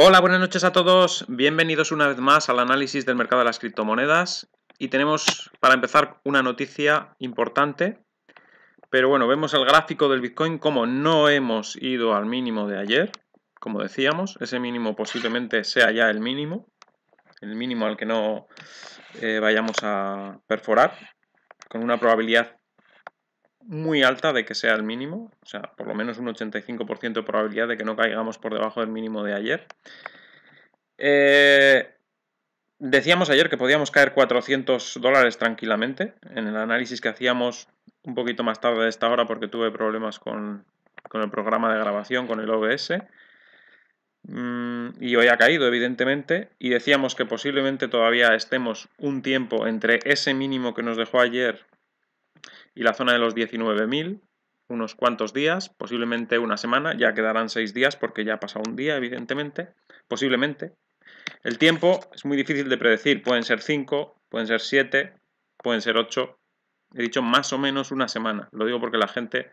Hola, buenas noches a todos. Bienvenidos una vez más al análisis del mercado de las criptomonedas. Y tenemos para empezar una noticia importante. Pero bueno, vemos el gráfico del Bitcoin como no hemos ido al mínimo de ayer, como decíamos. Ese mínimo posiblemente sea ya el mínimo, el mínimo al que no eh, vayamos a perforar, con una probabilidad muy alta de que sea el mínimo, o sea, por lo menos un 85% de probabilidad de que no caigamos por debajo del mínimo de ayer. Eh, decíamos ayer que podíamos caer 400 dólares tranquilamente. En el análisis que hacíamos un poquito más tarde de esta hora porque tuve problemas con, el programa de grabación, con el OBS. Mm, y hoy ha caído, evidentemente. Y decíamos que posiblemente todavía estemos un tiempo entre ese mínimo que nos dejó ayer y la zona de los 19.000 unos cuantos días, posiblemente una semana, ya quedarán seis días porque ya ha pasado un día, evidentemente, posiblemente. El tiempo es muy difícil de predecir, pueden ser 5, pueden ser 7, pueden ser 8, he dicho más o menos una semana, lo digo porque la gente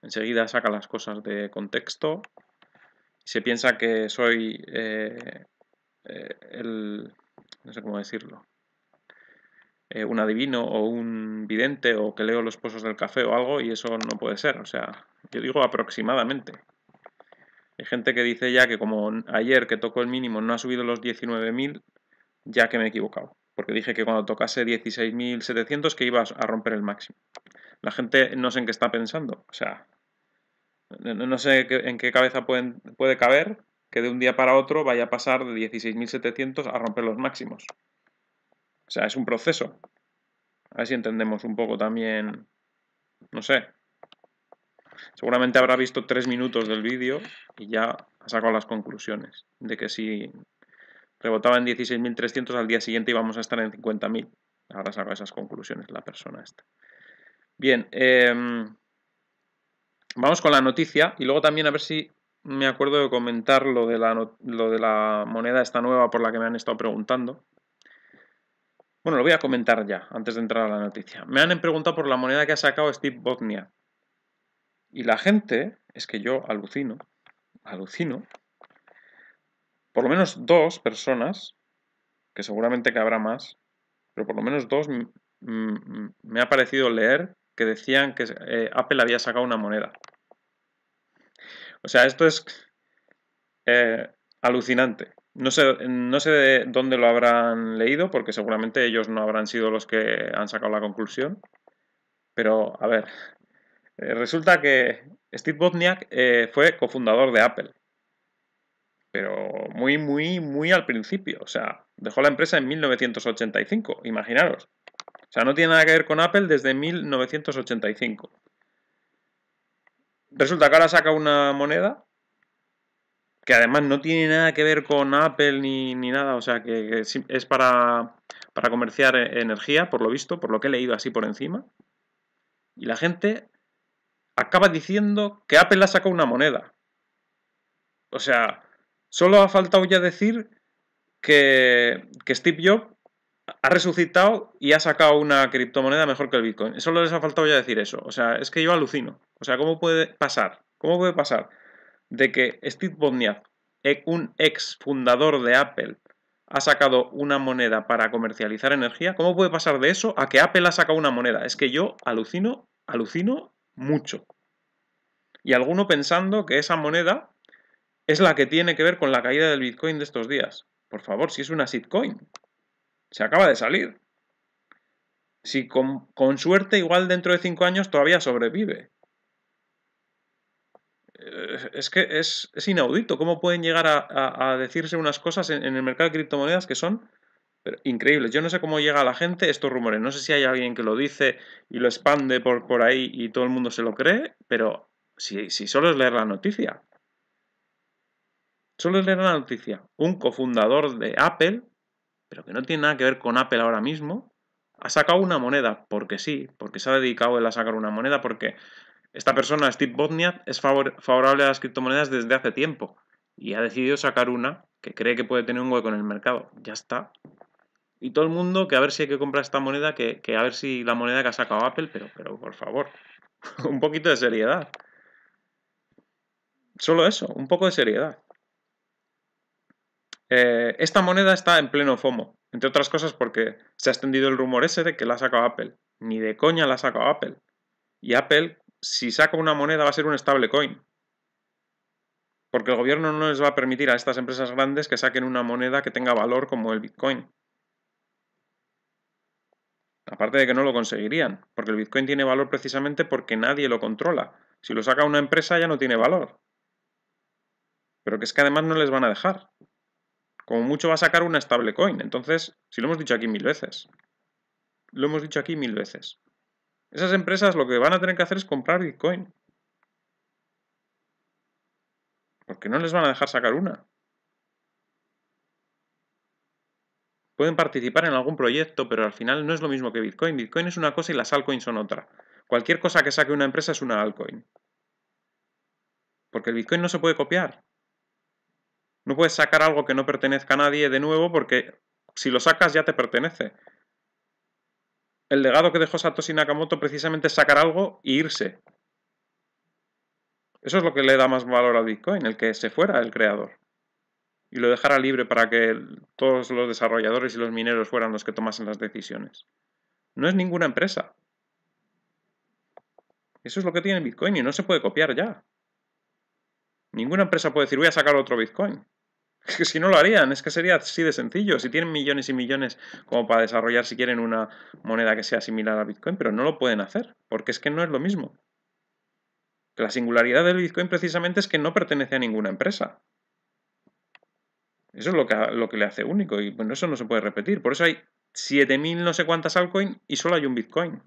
enseguida saca las cosas de contexto, se piensa que soy eh, eh, el, no sé cómo decirlo, eh, un adivino o un vidente o que leo los pozos del café o algo y eso no puede ser. O sea, yo digo aproximadamente. Hay gente que dice ya que como ayer que tocó el mínimo no ha subido los 19.000, ya que me he equivocado. Porque dije que cuando tocase 16.700 que ibas a romper el máximo. La gente no sé en qué está pensando. O sea, no sé en qué cabeza puede caber que de un día para otro vaya a pasar de 16.700 a romper los máximos. O sea, es un proceso. A ver si entendemos un poco también, no sé. Seguramente habrá visto tres minutos del vídeo y ya ha sacado las conclusiones de que si rebotaba en 16.300 al día siguiente íbamos a estar en 50.000. Ahora saca esas conclusiones la persona esta. Bien, em, vamos con la noticia y luego también a ver si me acuerdo de comentar de, lo de la moneda esta nueva por la que me han estado preguntando, bueno, lo voy a comentar ya, antes de entrar a la noticia. Me han preguntado por la moneda que ha sacado Steve Botnia. Y la gente, es que yo alucino, alucino, por lo menos dos personas, que seguramente que habrá más, pero por lo menos dos me ha parecido leer que decían que eh, Apple había sacado una moneda. O sea, esto es eh, alucinante. No sé, no sé dónde lo habrán leído, porque seguramente ellos no habrán sido los que han sacado la conclusión. Pero, a ver, eh, resulta que Steve Wozniak eh, fue cofundador de Apple. Pero muy, muy, muy al principio. O sea, dejó la empresa en 1985, imaginaros. O sea, no tiene nada que ver con Apple desde 1985. Resulta que ahora saca una moneda que además no tiene nada que ver con Apple ni, nada, o sea, que es, para, comerciar e-, energía, por lo visto, por lo que he leído así por encima. Y la gente acaba diciendo que Apple ha sacado una moneda. O sea, solo ha faltado ya decir que, que Steve Jobs ha resucitado y ha sacado una criptomoneda mejor que el Bitcoin. Solo les ha faltado ya decir eso. O sea, es que yo alucino. O sea, ¿cómo puede pasar? ¿Cómo puede pasar de que Steve Wozniak, e-, un ex fundador de Apple, ha sacado una moneda para comercializar energía, ¿cómo puede pasar de eso a que Apple ha sacado una moneda? Es que yo alucino, alucino mucho. Y alguno pensando que esa moneda es la que tiene que ver con la caída del Bitcoin de estos días. Por favor, si es una shitcoin. Se acaba de salir. Si con, con suerte igual dentro de cinco años todavía sobrevive. Eh, es que es, inaudito cómo pueden llegar a, decirse unas cosas en, el mercado de criptomonedas que son increíbles. Yo no sé cómo llega a la gente estos rumores. No sé si hay alguien que lo dice y lo expande por, ahí y todo el mundo se lo cree, pero si, si solo es leer la noticia. Solo es leer la noticia. Un cofundador de Apple, pero que no tiene nada que ver con Apple ahora mismo, ha sacado una moneda, porque sí, porque se ha dedicado él a sacar una moneda, porque esta persona, Steve Bosniak, es favorable a las criptomonedas desde hace tiempo y ha decidido sacar una que cree que puede tener un hueco en el mercado. Ya está. Y todo el mundo que a ver si hay que comprar esta moneda, que, a ver si la moneda que ha sacado Apple, pero, pero por favor, un poquito de seriedad. Solo eso, un poco de seriedad. Eh, esta moneda está en pleno FOMO, entre otras cosas porque se ha extendido el rumor ese de que la ha sacado Apple. Ni de coña la ha sacado Apple. Y Apple, si saca una moneda va a ser un stablecoin. Porque el gobierno no les va a permitir a estas empresas grandes que saquen una moneda que tenga valor como el Bitcoin. Aparte de que no lo conseguirían, porque el Bitcoin tiene valor precisamente porque nadie lo controla. Si lo saca una empresa ya no tiene valor. Pero que es que además no les van a dejar. Como mucho va a sacar una stablecoin. Entonces, si lo hemos dicho aquí mil veces. Lo hemos dicho aquí mil veces. Esas empresas lo que van a tener que hacer es comprar Bitcoin. Porque no les van a dejar sacar una. Pueden participar en algún proyecto, pero al final no es lo mismo que Bitcoin. Bitcoin es una cosa y las altcoins son otra. Cualquier cosa que saque una empresa es una altcoin. Porque el Bitcoin no se puede copiar. No puedes sacar algo que no pertenezca a nadie de nuevo porque si lo sacas ya te pertenece el legado que dejó Satoshi Nakamoto precisamente es sacar algo e irse. Eso es lo que le da más valor a Bitcoin, el que se fuera el creador. Y lo dejara libre para que todos los desarrolladores y los mineros fueran los que tomasen las decisiones. No es ninguna empresa. Eso es lo que tiene Bitcoin y no se puede copiar ya. Ninguna empresa puede decir voy a sacar otro Bitcoin. Es que si no lo harían, es que sería así de sencillo. Si tienen millones y millones como para desarrollar si quieren una moneda que sea similar a Bitcoin, pero no lo pueden hacer, porque es que no es lo mismo. La singularidad del Bitcoin precisamente es que no pertenece a ninguna empresa. Eso es lo que, lo que le hace único y bueno, eso no se puede repetir. Por eso hay 7.000 no sé cuántas altcoins y solo hay un Bitcoin.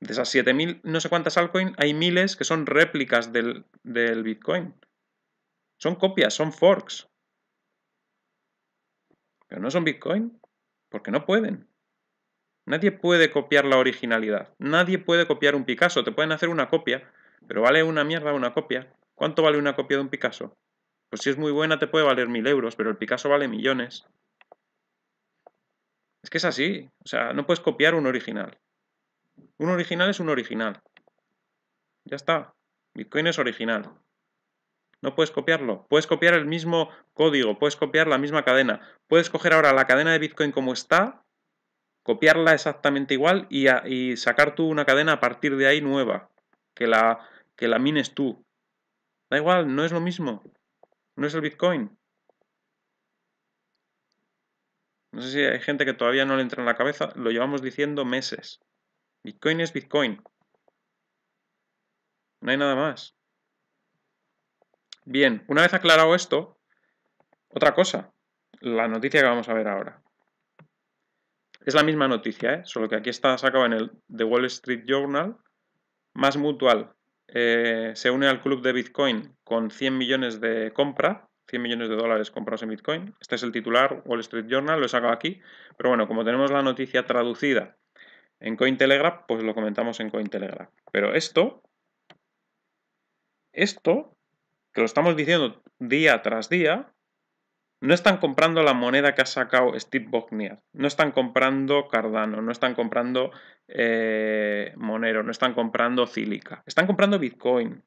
De esas 7.000 no sé cuántas altcoins hay miles que son réplicas del, del Bitcoin. Son copias, son forks. Pero no son Bitcoin, porque no pueden. Nadie puede copiar la originalidad. Nadie puede copiar un Picasso. Te pueden hacer una copia, pero vale una mierda una copia. ¿Cuánto vale una copia de un Picasso? Pues si es muy buena te puede valer mil euros, pero el Picasso vale millones. Es que es así. O sea, no puedes copiar un original. Un original es un original. Ya está. Bitcoin es original. No puedes copiarlo. Puedes copiar el mismo código, puedes copiar la misma cadena. Puedes coger ahora la cadena de Bitcoin como está, copiarla exactamente igual y, sacar tú una cadena a partir de ahí nueva, que la, que la mines tú. Da igual, no es lo mismo. No es el Bitcoin. No sé si hay gente que todavía no le entra en la cabeza, lo llevamos diciendo meses. Bitcoin es Bitcoin. No hay nada más. Bien, una vez aclarado esto, otra cosa, la noticia que vamos a ver ahora. Es la misma noticia, ¿eh? solo que aquí está sacado en el The Wall Street Journal. Más Mutual eh, se une al club de Bitcoin con 100 millones de compra, 100 millones de dólares comprados en Bitcoin. Este es el titular, Wall Street Journal, lo he sacado aquí. Pero bueno, como tenemos la noticia traducida en Cointelegraph, pues lo comentamos en Cointelegraph. Pero esto, esto que lo estamos diciendo día tras día, no están comprando la moneda que ha sacado Steve Bognier. no están comprando Cardano, no están comprando eh, Monero, no están comprando Cílica, están comprando Bitcoin.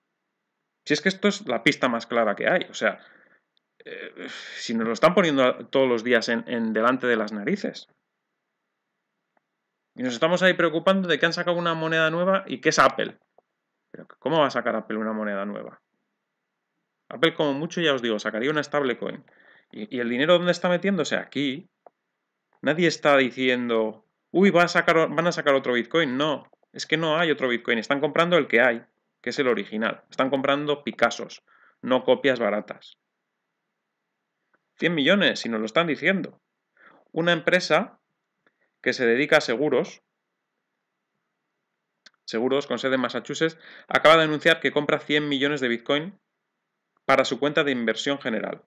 Si es que esto es la pista más clara que hay, o sea, eh, si nos lo están poniendo todos los días en, delante de las narices. Y nos estamos ahí preocupando de que han sacado una moneda nueva y que es Apple. Pero ¿cómo va a sacar Apple una moneda nueva? Apple como mucho, ya os digo, sacaría una stablecoin. ¿Y, el dinero dónde está metiéndose? Aquí. Nadie está diciendo, uy, van a, sacar, van a sacar otro Bitcoin. No, es que no hay otro Bitcoin. Están comprando el que hay, que es el original. Están comprando Picassos, no copias baratas. 100 millones, si nos lo están diciendo. Una empresa que se dedica a seguros, seguros con sede en Massachusetts, acaba de anunciar que compra 100 millones de Bitcoin para su cuenta de inversión general.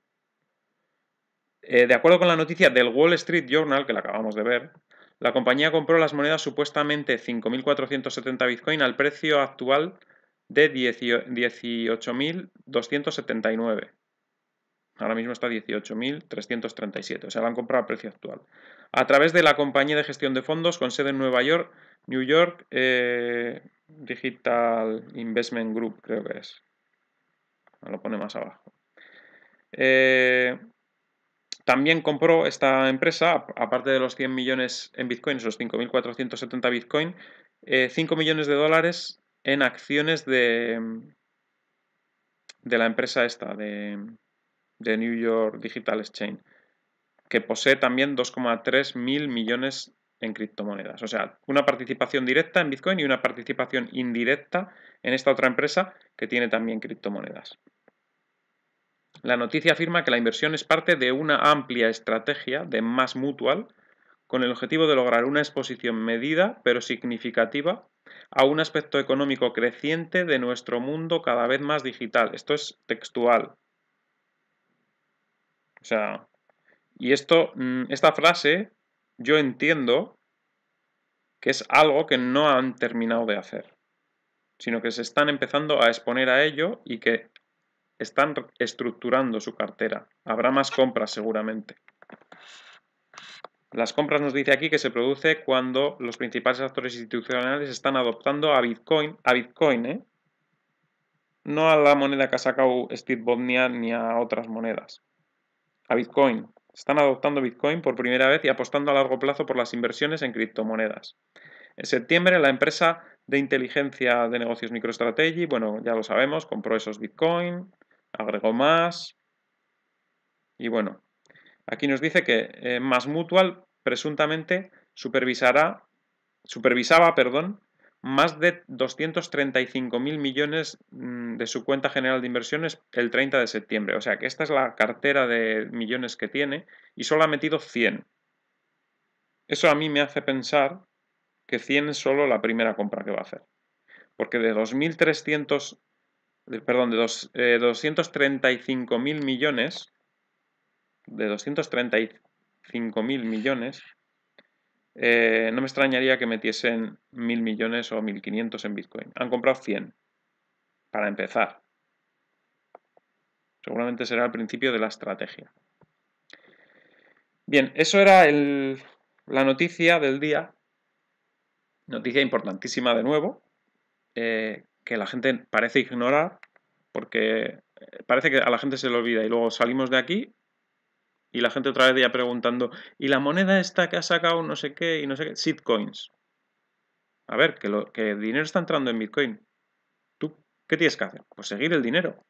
Eh, de acuerdo con la noticia del Wall Street Journal, que la acabamos de ver, la compañía compró las monedas supuestamente 5.470 Bitcoin al precio actual de 18.279. Ahora mismo está 18.337, o sea, la han comprado al precio actual. A través de la compañía de gestión de fondos con sede en Nueva York, New York eh, Digital Investment Group, creo que es lo pone más abajo. Eh, también compró esta empresa, aparte de los 100 millones en Bitcoin, esos eh, 5.470 bitcoin, 5 millones de dólares en acciones de, de la empresa esta, de, New York Digital Exchange, que posee también 2,3 mil millones en criptomonedas. O sea, una participación directa en Bitcoin y una participación indirecta en esta otra empresa que tiene también criptomonedas. La noticia afirma que la inversión es parte de una amplia estrategia de más mutual con el objetivo de lograr una exposición medida pero significativa a un aspecto económico creciente de nuestro mundo cada vez más digital. Esto es textual. O sea, y esto, mm, esta frase yo entiendo que es algo que no han terminado de hacer, sino que se están empezando a exponer a ello y que están estructurando su cartera. Habrá más compras seguramente. Las compras nos dice aquí que se produce cuando los principales actores institucionales están adoptando a Bitcoin, a Bitcoin, ¿eh? no a la moneda que ha sacado Steve Bodnia ni a otras monedas, a Bitcoin, están adoptando Bitcoin por primera vez y apostando a largo plazo por las inversiones en criptomonedas. En septiembre, la empresa de inteligencia de negocios MicroStrategy, bueno, ya lo sabemos, compró esos Bitcoin, agregó más. Y bueno, aquí nos dice que eh, Mass Mutual presuntamente supervisará, supervisaba perdón, más de 235.000 millones mm, de su cuenta general de inversiones el 30 de septiembre. O sea que esta es la cartera de millones que tiene y solo ha metido 100. Eso a mí me hace pensar que 100 es solo la primera compra que va a hacer. Porque de 2.300, perdón, de 235.000 eh, millones, de 235.000 millones, eh, no me extrañaría que metiesen mil millones o mil quinientos en Bitcoin. Han comprado 100, para empezar. Seguramente será el principio de la estrategia. Bien, eso era la noticia del día. Noticia importantísima de nuevo, eh, que la gente parece ignorar, porque eh, parece que a la gente se le olvida y luego salimos de aquí y la gente otra vez ya preguntando, ¿y la moneda esta que ha sacado no sé qué y no sé qué? Sitcoins. A ver, que, lo, que el dinero está entrando en Bitcoin. ¿Tú qué tienes que hacer? Pues seguir el dinero.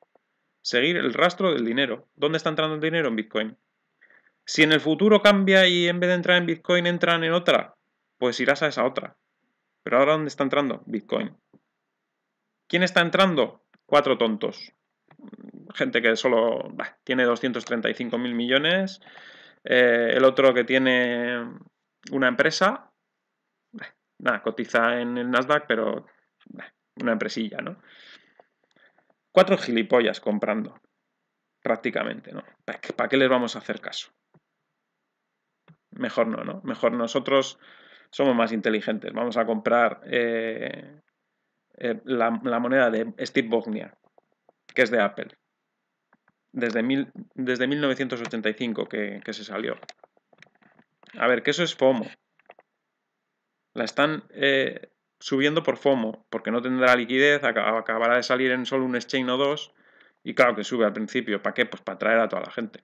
Seguir el rastro del dinero. ¿Dónde está entrando el dinero? En Bitcoin. Si en el futuro cambia y en vez de entrar en Bitcoin entran en otra, pues irás a esa otra. Pero ahora ¿dónde está entrando? Bitcoin. ¿Quién está entrando? Cuatro tontos gente que solo tiene 235 mil millones, eh, el otro que tiene una empresa, nada, cotiza en el Nasdaq, pero una empresilla, ¿no? Cuatro gilipollas comprando, prácticamente, ¿no? ¿Para qué les vamos a hacer caso? Mejor no, ¿no? Mejor nosotros somos más inteligentes, vamos a comprar eh, eh, la, la moneda de Steve Bognia, que es de Apple desde, 1985 que, que, se salió. A ver, que eso es FOMO. La están eh, subiendo por FOMO, porque no tendrá liquidez, acabará de salir en solo un exchange o dos, y claro que sube al principio. ¿Para qué? Pues para atraer a toda la gente.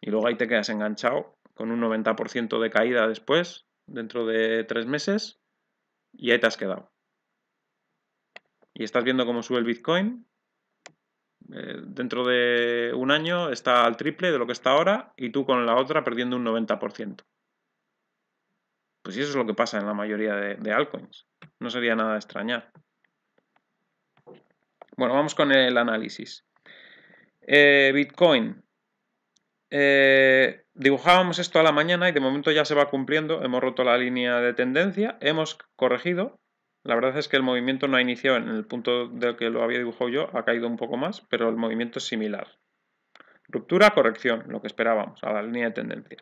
Y luego ahí te quedas enganchado con un 90% de caída después, dentro de tres meses, y ahí te has quedado. Y estás viendo cómo sube el Bitcoin, eh, dentro de un año está al triple de lo que está ahora y tú con la otra perdiendo un 90%. Pues eso es lo que pasa en la mayoría de, altcoins. No sería nada de extrañar. Bueno, vamos con el análisis. Eh, Bitcoin. Eh, dibujábamos esto a la mañana y de momento ya se va cumpliendo. Hemos roto la línea de tendencia, hemos corregido, la verdad es que el movimiento no ha iniciado en el punto del que lo había dibujado yo, ha caído un poco más, pero el movimiento es similar. Ruptura, corrección, lo que esperábamos, a la línea de tendencia.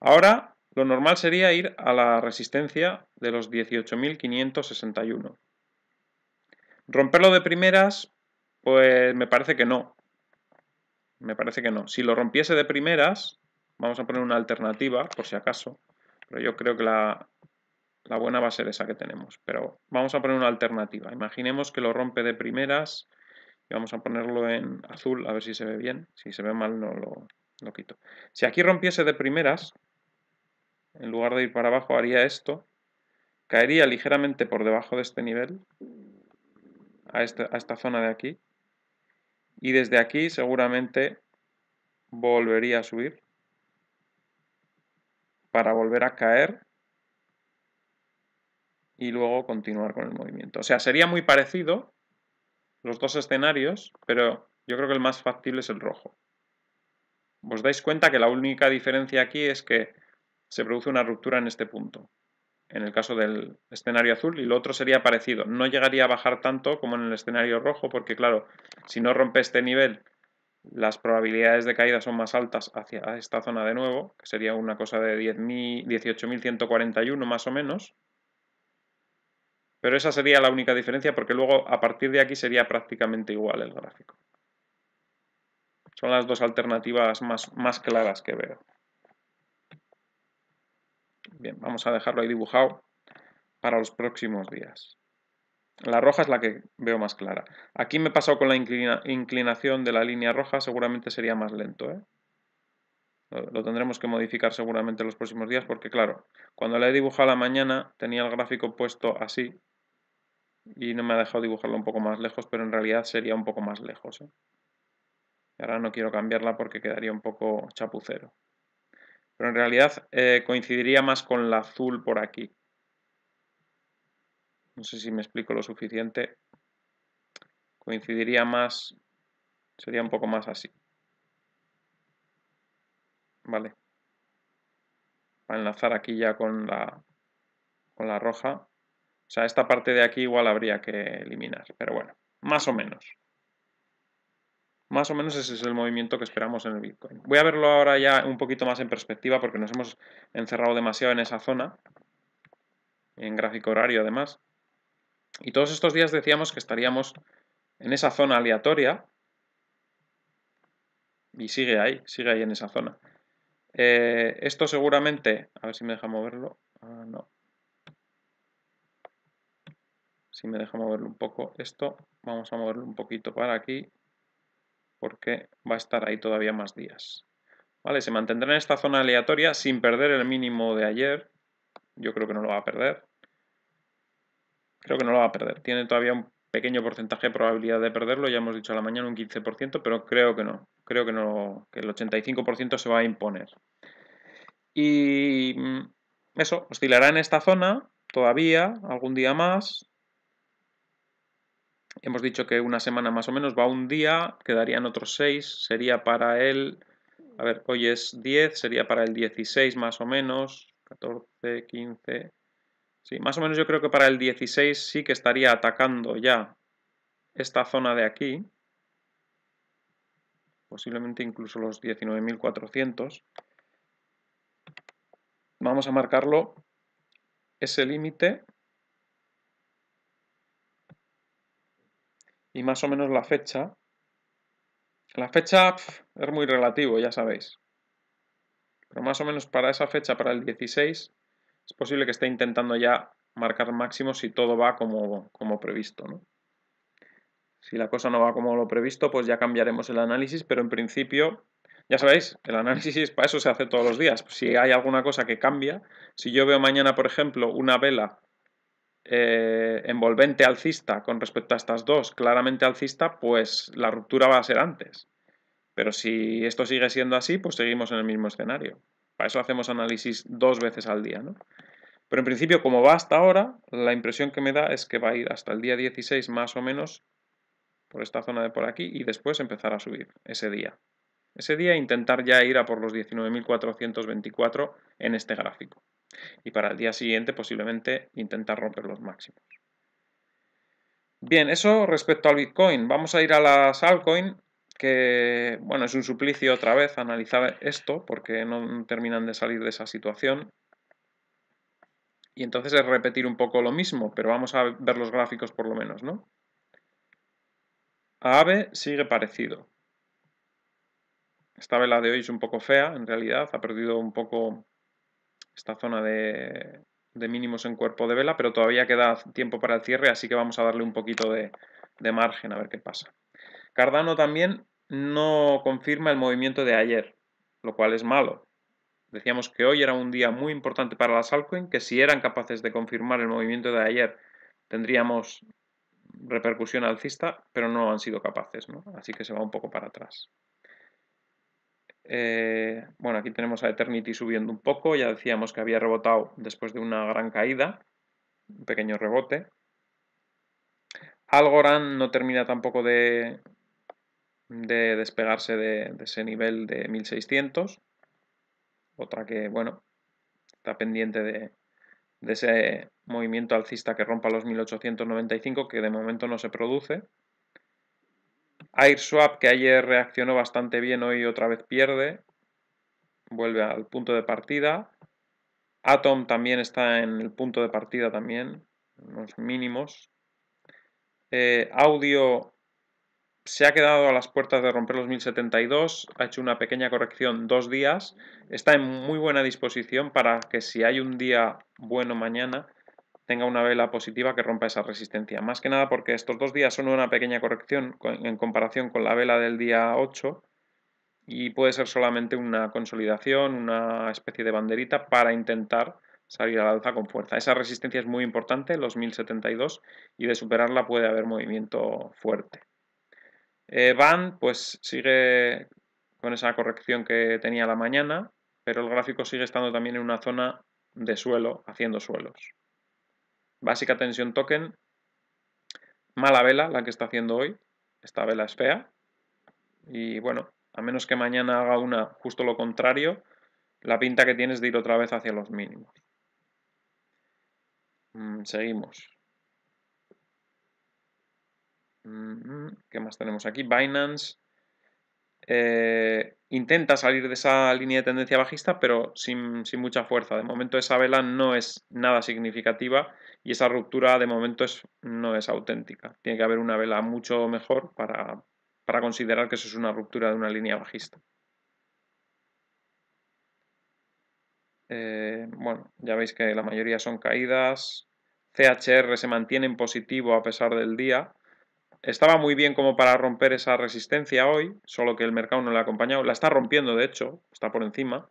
Ahora, lo normal sería ir a la resistencia de los 18.561. ¿Romperlo de primeras? Pues me parece que no. Me parece que no. Si lo rompiese de primeras, vamos a poner una alternativa, por si acaso, pero yo creo que la, la buena va a ser esa que tenemos, pero vamos a poner una alternativa. Imaginemos que lo rompe de primeras y vamos a ponerlo en azul, a ver si se ve bien. Si se ve mal no lo, lo quito. Si aquí rompiese de primeras, en lugar de ir para abajo haría esto, caería ligeramente por debajo de este nivel, a este, a esta zona de aquí, y desde aquí seguramente volvería a subir para volver a caer y luego continuar con el movimiento. O sea, sería muy parecido los dos escenarios, pero yo creo que el más factible es el rojo. Os dais cuenta que la única diferencia aquí es que se produce una ruptura en este punto, en el caso del escenario azul, y lo otro sería parecido. No llegaría a bajar tanto como en el escenario rojo, porque claro, si no rompe este nivel, las probabilidades de caída son más altas hacia esta zona de nuevo, que sería una cosa de 18.141 más o menos, pero esa sería la única diferencia porque luego a partir de aquí sería prácticamente igual el gráfico. Son las dos alternativas más, claras que veo. Bien, vamos a dejarlo ahí dibujado para los próximos días. La roja es la que veo más clara. Aquí me he pasado con la inclinación de la línea roja, seguramente sería más lento. ¿eh? Lo tendremos que modificar seguramente en los próximos días porque, claro, cuando la he dibujado la mañana tenía el gráfico puesto así y no me ha dejado dibujarlo un poco más lejos, pero en realidad sería un poco más lejos. ¿eh? Ahora no quiero cambiarla porque quedaría un poco chapucero. Pero en realidad eh, coincidiría más con la azul por aquí. No sé si me explico lo suficiente. Coincidiría más, sería un poco más así. Vale. Para enlazar aquí ya con la, con la roja. O sea, esta parte de aquí igual habría que eliminar, pero bueno, más o menos. Más o menos ese es el movimiento que esperamos en el Bitcoin. Voy a verlo ahora ya un poquito más en perspectiva porque nos hemos encerrado demasiado en esa zona, en gráfico horario además. Y todos estos días decíamos que estaríamos en esa zona aleatoria y sigue ahí, sigue ahí en esa zona. Eh, esto seguramente, a ver si me deja moverlo, ah, no, si me deja moverlo un poco esto, vamos a moverlo un poquito para aquí, porque va a estar ahí todavía más días. ¿Vale? Se mantendrá en esta zona aleatoria sin perder el mínimo de ayer. Yo creo que no lo va a perder. Creo que no lo va a perder. Tiene todavía un pequeño porcentaje de probabilidad de perderlo. Ya hemos dicho a la mañana un 15%, pero creo que no. Creo que, no, que el 85% se va a imponer. Y mm, eso, oscilará en esta zona todavía, algún día más, Hemos dicho que una semana más o menos va un día, quedarían otros 6, sería para el... A ver, hoy es 10, sería para el 16 más o menos, 14, 15... Sí, más o menos yo creo que para el 16 sí que estaría atacando ya esta zona de aquí, posiblemente incluso los 19.400. Vamos a marcarlo ese límite y más o menos la fecha. La fecha es muy relativo, ya sabéis. Pero más o menos para esa fecha, para el 16, es posible que esté intentando ya marcar máximo si todo va como, como previsto. Si la cosa no va como lo previsto, pues ya cambiaremos el análisis, pero en principio, ya sabéis, el análisis para eso se hace todos los días. Si hay alguna cosa que cambia, si yo veo mañana, por ejemplo, una vela eh, envolvente alcista con respecto a estas dos, claramente alcista, pues la ruptura va a ser antes. Pero si esto sigue siendo así, pues seguimos en el mismo escenario. Para eso hacemos análisis dos veces al día. ¿no? Pero en principio, como va hasta ahora, la impresión que me da es que va a ir hasta el día 16 más o menos por esta zona de por aquí y después empezar a subir ese día. Ese día intentar ya ir a por los 19.424 en este gráfico y para el día siguiente posiblemente intentar romper los máximos. Bien, eso respecto al Bitcoin. Vamos a ir a las altcoin, que bueno, es un suplicio otra vez analizar esto porque no terminan de salir de esa situación. Y entonces es repetir un poco lo mismo, pero vamos a ver los gráficos por lo menos, ¿no? A AVE sigue parecido. Esta vela de hoy es un poco fea, en realidad, ha perdido un poco esta zona de, mínimos en cuerpo de vela, pero todavía queda tiempo para el cierre, así que vamos a darle un poquito de, margen a ver qué pasa. Cardano también no confirma el movimiento de ayer, lo cual es malo. Decíamos que hoy era un día muy importante para las altcoins, que si eran capaces de confirmar el movimiento de ayer tendríamos repercusión alcista, pero no han sido capaces, así que se va un poco para atrás. Eh, bueno, aquí tenemos a Eternity subiendo un poco, ya decíamos que había rebotado después de una gran caída, un pequeño rebote. Algorand no termina tampoco de, despegarse de, ese nivel de 1600, otra que, bueno, está pendiente de, de ese movimiento alcista que rompa los 1895, que de momento no se produce. AirSwap, que ayer reaccionó bastante bien, hoy otra vez pierde. Vuelve al punto de partida. Atom también está en el punto de partida también, los mínimos. Eh, audio se ha quedado a las puertas de romper los 1072, ha hecho una pequeña corrección dos días, está en muy buena disposición para que si hay un día bueno mañana, tenga una vela positiva que rompa esa resistencia. Más que nada porque estos dos días son una pequeña corrección en comparación con la vela del día 8 y puede ser solamente una consolidación, una especie de banderita para intentar salir a la alza con fuerza. Esa resistencia es muy importante, los 1072, y de superarla puede haber movimiento fuerte. Eh, Van pues sigue con esa corrección que tenía la mañana, pero el gráfico sigue estando también en una zona de suelo, haciendo suelos. Básica tensión token. Mala vela la que está haciendo hoy. Esta vela es fea. Y bueno, a menos que mañana haga una justo lo contrario, la pinta que tienes de ir otra vez hacia los mínimos. Mm, seguimos. Mm, ¿Qué más tenemos aquí? Binance. Eh, intenta salir de esa línea de tendencia bajista, pero sin, mucha fuerza. De momento esa vela no es nada significativa y esa ruptura de momento no es auténtica. Tiene que haber una vela mucho mejor para, considerar que eso es una ruptura de una línea bajista. Eh, bueno, ya veis que la mayoría son caídas. CHR se mantiene en positivo a pesar del día. Estaba muy bien como para romper esa resistencia hoy, solo que el mercado no la ha acompañado. La está rompiendo, de hecho, está por encima,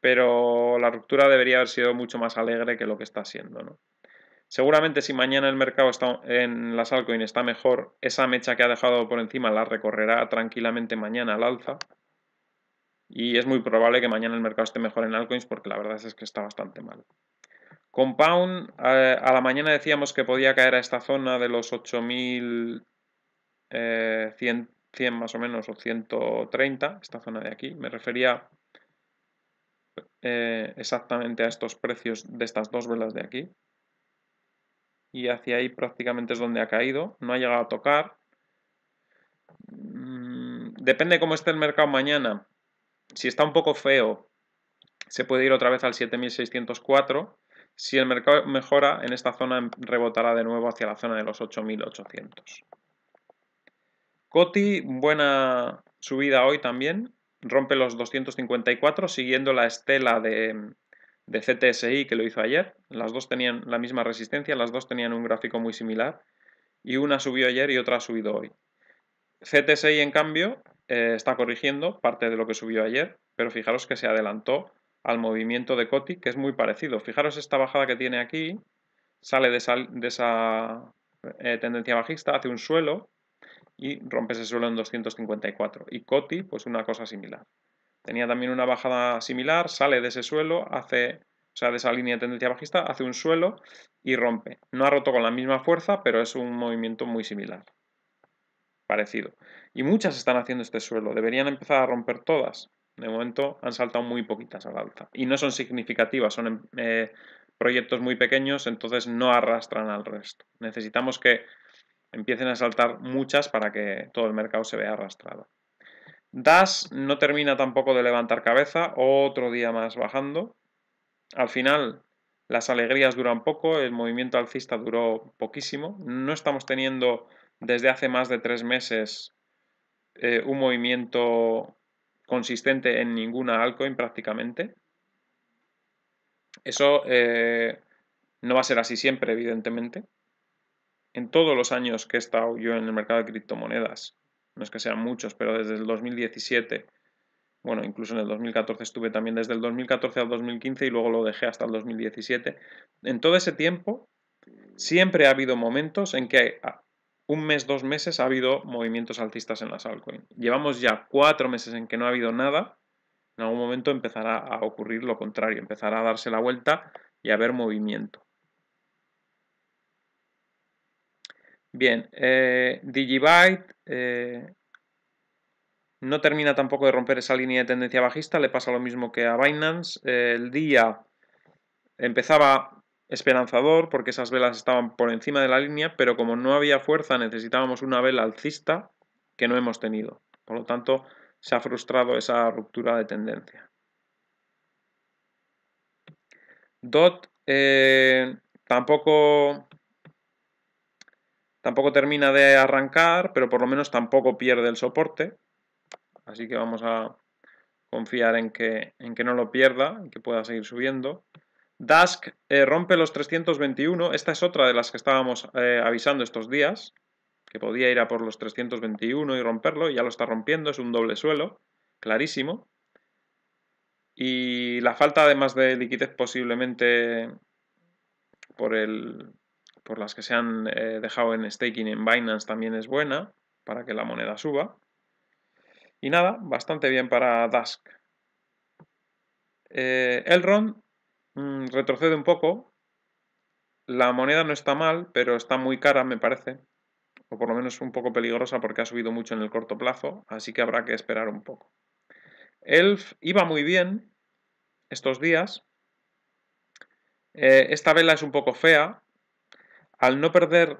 pero la ruptura debería haber sido mucho más alegre que lo que está siendo, Seguramente si mañana el mercado está en las altcoins está mejor, esa mecha que ha dejado por encima la recorrerá tranquilamente mañana al alza. Y es muy probable que mañana el mercado esté mejor en altcoins porque la verdad es que está bastante mal. Compound, eh, a la mañana decíamos que podía caer a esta zona de los 8.000 100, eh, más o menos o 130, esta zona de aquí. Me refería eh, exactamente a estos precios de estas dos velas de aquí. Y hacia ahí prácticamente es donde ha caído. No ha llegado a tocar. Mm, depende cómo esté el mercado mañana. Si está un poco feo, se puede ir otra vez al 7604. Si el mercado mejora, en esta zona rebotará de nuevo hacia la zona de los 8800. Coti, buena subida hoy también, rompe los 254 siguiendo la estela de, de CTSI que lo hizo ayer. Las dos tenían la misma resistencia, las dos tenían un gráfico muy similar y una subió ayer y otra ha subido hoy. CTSI, en cambio, eh, está corrigiendo parte de lo que subió ayer, pero fijaros que se adelantó al movimiento de Coti, que es muy parecido. Fijaros esta bajada que tiene aquí, sale de esa, eh, tendencia bajista, hace un suelo y rompe ese suelo en 254. Y Coti, pues una cosa similar. Tenía también una bajada similar, sale de ese suelo, hace, o sea, de esa línea de tendencia bajista, hace un suelo y rompe. No ha roto con la misma fuerza, pero es un movimiento muy similar. Parecido. Y muchas están haciendo este suelo. Deberían empezar a romper todas. De momento han saltado muy poquitas al alza. Y no son significativas, son eh, proyectos muy pequeños, entonces no arrastran al resto. Necesitamos que empiecen a saltar muchas para que todo el mercado se vea arrastrado. DAS no termina tampoco de levantar cabeza, otro día más bajando. Al final, las alegrías duran poco, el movimiento alcista duró poquísimo. No estamos teniendo desde hace más de tres meses eh, un movimiento consistente en ninguna altcoin prácticamente. Eso eh, no va a ser así siempre, evidentemente en todos los años que he estado yo en el mercado de criptomonedas, no es que sean muchos, pero desde el 2017, bueno, incluso en el 2014 estuve también desde el 2014 al 2015 y luego lo dejé hasta el 2017, en todo ese tiempo siempre ha habido momentos en que un mes, dos meses ha habido movimientos altistas en las altcoins. Llevamos ya cuatro meses en que no ha habido nada. En algún momento empezará a ocurrir lo contrario, empezará a darse la vuelta y a haber movimiento. Bien, eh, Digibyte eh, no termina tampoco de romper esa línea de tendencia bajista, le pasa lo mismo que a Binance. Eh, el día empezaba esperanzador porque esas velas estaban por encima de la línea, pero como no había fuerza necesitábamos una vela alcista que no hemos tenido. Por lo tanto, se ha frustrado esa ruptura de tendencia. DOT tampoco Tampoco termina de arrancar, pero por lo menos tampoco pierde el soporte. Así que vamos a confiar en que, en que no lo pierda, y que pueda seguir subiendo. Dask eh, rompe los 321. Esta es otra de las que estábamos eh, avisando estos días, que podía ir a por los 321 y romperlo. Y ya lo está rompiendo, es un doble suelo, clarísimo. Y la falta además de liquidez posiblemente por el, por las que se han eh, dejado en staking en Binance también es buena para que la moneda suba. Y nada, bastante bien para Dask. Eh, Elrond mm, retrocede un poco. La moneda no está mal, pero está muy cara, me parece. O por lo menos un poco peligrosa porque ha subido mucho en el corto plazo, así que habrá que esperar un poco. Elf iba muy bien estos días. Eh, esta vela es un poco fea, al no perder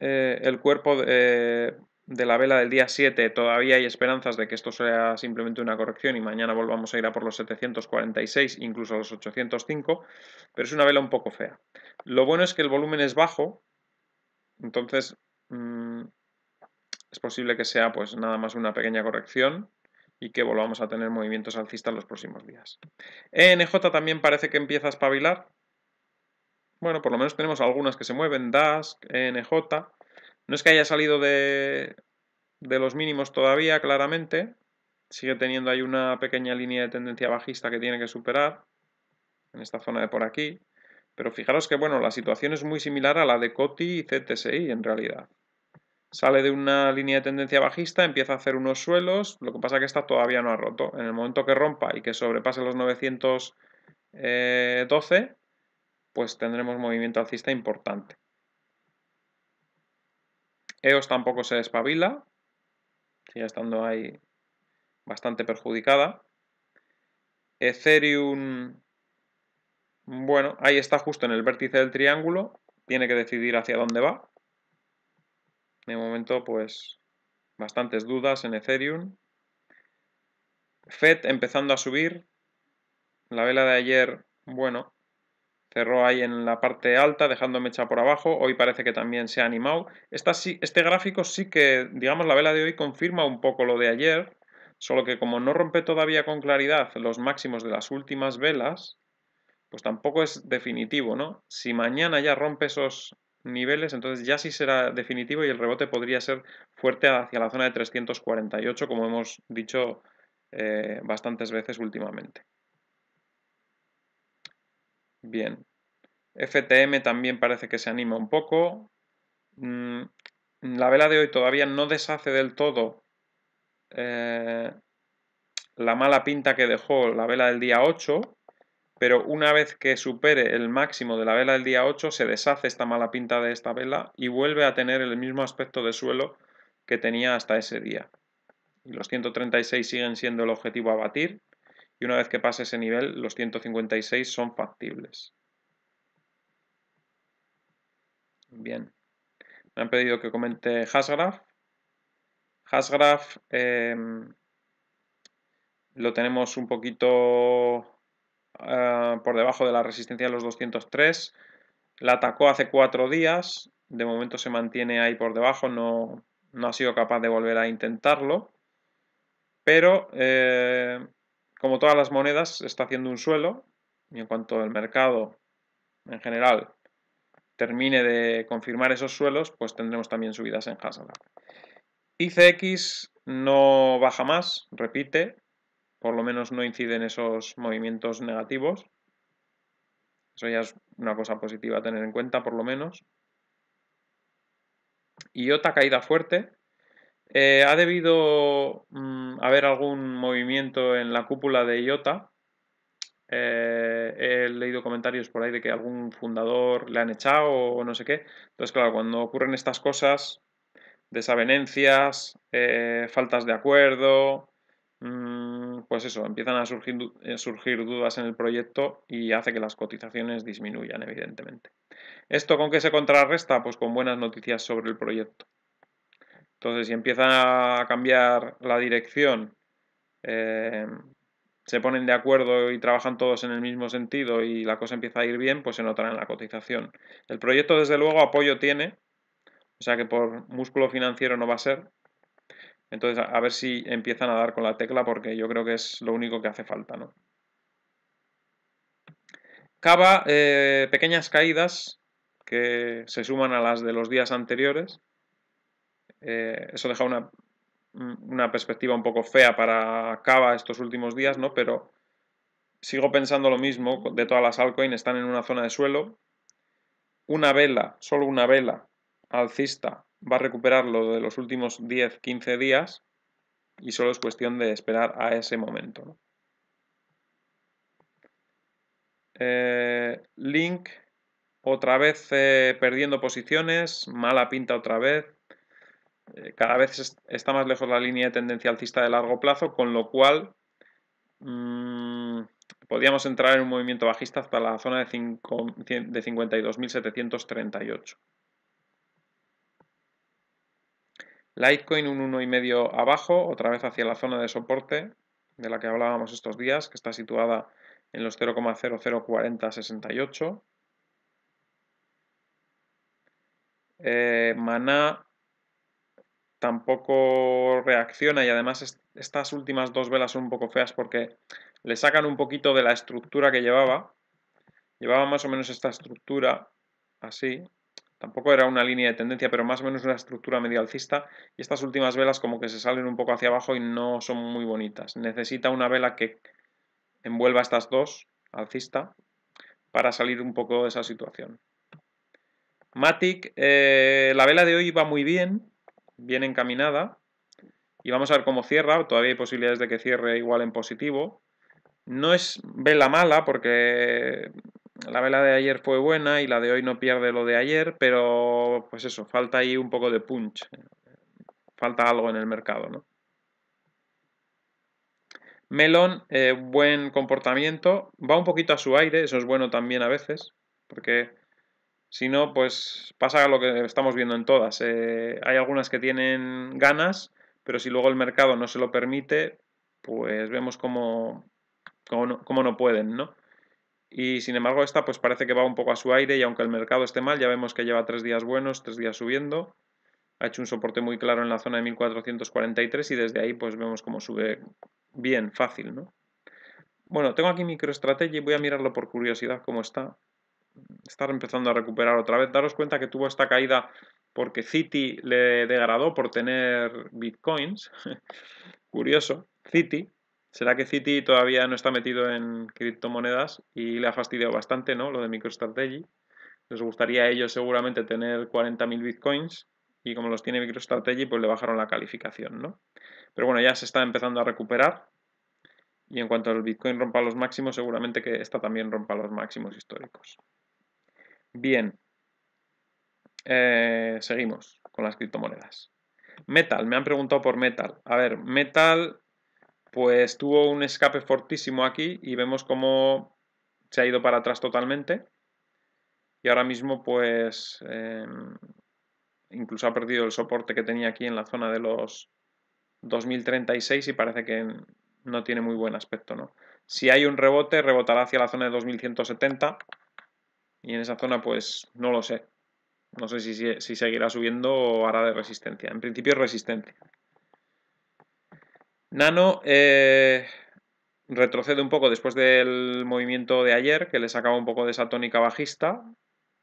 eh, el cuerpo de, la vela del día 7, todavía hay esperanzas de que esto sea simplemente una corrección y mañana volvamos a ir a por los 746, incluso los 805, pero es una vela un poco fea. Lo bueno es que el volumen es bajo, entonces mm, es posible que sea pues nada más una pequeña corrección y que volvamos a tener movimientos alcistas los próximos días. ENJ también parece que empieza a espabilar, bueno, por lo menos tenemos algunas que se mueven, Dask, NJ. No es que haya salido de, los mínimos todavía, claramente. Sigue teniendo ahí una pequeña línea de tendencia bajista que tiene que superar en esta zona de por aquí. Pero fijaros que bueno, la situación es muy similar a la de COTI y CTSI en realidad. Sale de una línea de tendencia bajista, empieza a hacer unos suelos, lo que pasa es que esta todavía no ha roto. En el momento que rompa y que sobrepase los 912, pues tendremos movimiento alcista importante. EOS tampoco se despabila, sigue estando ahí bastante perjudicada. Ethereum, bueno, ahí está justo en el vértice del triángulo, tiene que decidir hacia dónde va. De momento, pues, bastantes dudas en Ethereum. FED empezando a subir. La vela de ayer, bueno, cerró ahí en la parte alta, dejándome mecha por abajo, hoy parece que también se ha animado. este gráfico sí que, digamos, la vela de hoy confirma un poco lo de ayer, solo que como no rompe todavía con claridad los máximos de las últimas velas, pues tampoco es definitivo, ¿no? Si mañana ya rompe esos niveles, entonces ya sí será definitivo y el rebote podría ser fuerte hacia la zona de 348, como hemos dicho eh, bastantes veces últimamente. Bien. FTM también parece que se anima un poco. Mm, la vela de hoy todavía no deshace del todo eh, la mala pinta que dejó la vela del día 8, pero una vez que supere el máximo de la vela del día 8 se deshace esta mala pinta de esta vela y vuelve a tener el mismo aspecto de suelo que tenía hasta ese día. Y los 136 siguen siendo el objetivo a batir y una vez que pase ese nivel, los 156 son factibles. Bien. Me han pedido que comente Hasgraph. Hasgraph em, lo tenemos un poquito eh, por debajo de la resistencia de los 203. La atacó hace cuatro días. De momento se mantiene ahí por debajo. No, ha sido capaz de volver a intentarlo. Pero eh, como todas las monedas, está haciendo un suelo y en cuanto el mercado en general termine de confirmar esos suelos, pues tendremos también subidas en y ICX no baja más, repite, por lo menos no incide en esos movimientos negativos. Eso ya es una cosa positiva a tener en cuenta, por lo menos. Y otra caída fuerte, eh, ha debido mm, haber algún movimiento en la cúpula de IOTA. Eh, he leído comentarios por ahí de que algún fundador le han echado o no sé qué. Entonces, claro, cuando ocurren estas cosas, desavenencias, eh, faltas de acuerdo, mm, pues eso, empiezan a surgir, a surgir dudas en el proyecto y hace que las cotizaciones disminuyan, evidentemente. ¿Esto con qué se contrarresta? Pues con buenas noticias sobre el proyecto. Entonces, si empiezan a cambiar la dirección, eh, se ponen de acuerdo y trabajan todos en el mismo sentido y la cosa empieza a ir bien, pues se notará en la cotización. El proyecto, desde luego, apoyo tiene, o sea que por músculo financiero no va a ser. Entonces, a ver si empiezan a dar con la tecla porque yo creo que es lo único que hace falta, ¿no? Cava eh, pequeñas caídas que se suman a las de los días anteriores. Eh, eso deja una, perspectiva un poco fea para Cava estos últimos días, ¿no? Pero sigo pensando lo mismo de todas las altcoins, están en una zona de suelo. Una vela, solo una vela alcista va a recuperar lo de los últimos 10-15 días y solo es cuestión de esperar a ese momento. Eh, Link otra vez eh, perdiendo posiciones, mala pinta otra vez. Eh, cada vez está más lejos la línea de tendencia alcista de largo plazo, con lo cual mm, podríamos entrar en un movimiento bajista hasta la zona de, de 52.738. Litecoin un 1,5 abajo, otra vez hacia la zona de soporte de la que hablábamos estos días, que está situada en los 0,004068. Eh, Maná tampoco reacciona y además estas últimas dos velas son un poco feas porque le sacan un poquito de la estructura que llevaba. Llevaba más o menos esta estructura así. Tampoco era una línea de tendencia, pero más o menos una estructura medio alcista. Y estas últimas velas como que se salen un poco hacia abajo y no son muy bonitas. Necesita una vela que envuelva estas dos, alcista, para salir un poco de esa situación. Matic, eh, la vela de hoy va muy bien, bien encaminada. Y vamos a ver cómo cierra. Todavía hay posibilidades de que cierre igual en positivo. No es vela mala porque la vela de ayer fue buena y la de hoy no pierde lo de ayer, pero pues eso, falta ahí un poco de punch. Falta algo en el mercado, ¿no? melón eh, buen comportamiento. Va un poquito a su aire, eso es bueno también a veces, porque si no, pues pasa lo que estamos viendo en todas. Eh, hay algunas que tienen ganas, pero si luego el mercado no se lo permite, pues vemos cómo, no, pueden, ¿no? Y sin embargo, esta pues parece que va un poco a su aire y aunque el mercado esté mal, ya vemos que lleva tres días buenos, tres días subiendo. Ha hecho un soporte muy claro en la zona de 1443 y desde ahí pues vemos cómo sube bien, fácil, ¿no? Bueno, tengo aquí y voy a mirarlo por curiosidad cómo está estar empezando a recuperar otra vez. Daros cuenta que tuvo esta caída porque Citi le degradó por tener bitcoins. Curioso, Citi. ¿Será que Citi todavía no está metido en criptomonedas y le ha fastidiado bastante, ¿no? Lo de MicroStrategy. Les gustaría a ellos seguramente tener 40.000 bitcoins y como los tiene MicroStrategy, pues le bajaron la calificación, ¿no? Pero bueno, ya se está empezando a recuperar. Y en cuanto al Bitcoin rompa los máximos, seguramente que esta también rompa los máximos históricos. Bien. Eh, seguimos con las criptomonedas. Metal, me han preguntado por Metal. A ver, Metal, pues tuvo un escape fortísimo aquí y vemos cómo se ha ido para atrás totalmente. Y ahora mismo, pues, em, incluso ha perdido el soporte que tenía aquí en la zona de los 2036 y parece que no tiene muy buen aspecto, ¿no? Si hay un rebote, rebotará hacia la zona de 2170 y en esa zona, pues no lo sé. No sé si, seguirá subiendo o hará de resistencia. En principio, es resistencia. Nano eh, retrocede un poco después del movimiento de ayer, que le sacaba un poco de esa tónica bajista.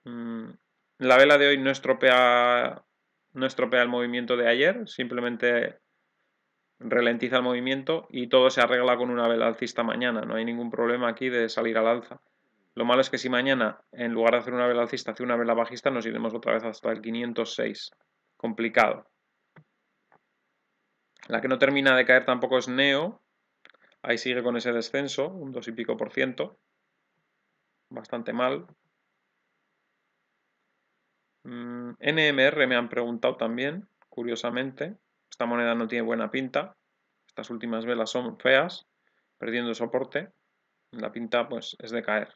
Mm, la vela de hoy no estropea, no estropea el movimiento de ayer, simplemente ralentiza el movimiento y todo se arregla con una vela alcista mañana. No hay ningún problema aquí de salir al alza. Lo malo es que si mañana, en lugar de hacer una vela alcista, hace una vela bajista, nos iremos otra vez hasta el 506. Complicado. La que no termina de caer tampoco es Neo. Ahí sigue con ese descenso, un 2 y pico por ciento. Bastante mal. Mm, NMR me han preguntado también, curiosamente. Esta moneda no tiene buena pinta. Estas últimas velas son feas, perdiendo soporte. La pinta pues es de caer.